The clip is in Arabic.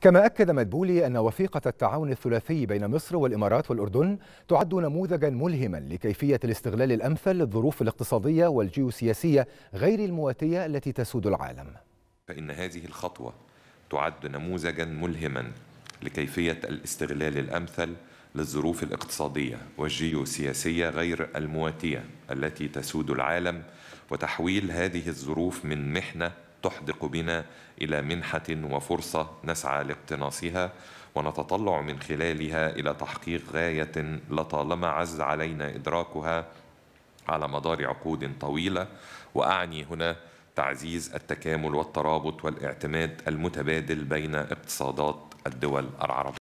كما أكد مدبولي أن وثيقة التعاون الثلاثي بين مصر والإمارات والأردن تعد نموذجا ملهما لكيفية الاستغلال الأمثل للظروف الاقتصادية والجيوسياسية غير المواتية التي تسود العالم فإن هذه الخطوة تعد نموذجا ملهما لكيفية الاستغلال الأمثل للظروف الاقتصادية والجيوسياسية غير المواتية التي تسود العالم وتحويل هذه الظروف من محنة تحدق بنا إلى منحة وفرصة نسعى لاقتناصها ونتطلع من خلالها إلى تحقيق غاية لطالما عز علينا إدراكها على مدار عقود طويلة وأعني هنا تعزيز التكامل والترابط والاعتماد المتبادل بين اقتصادات الدول العربية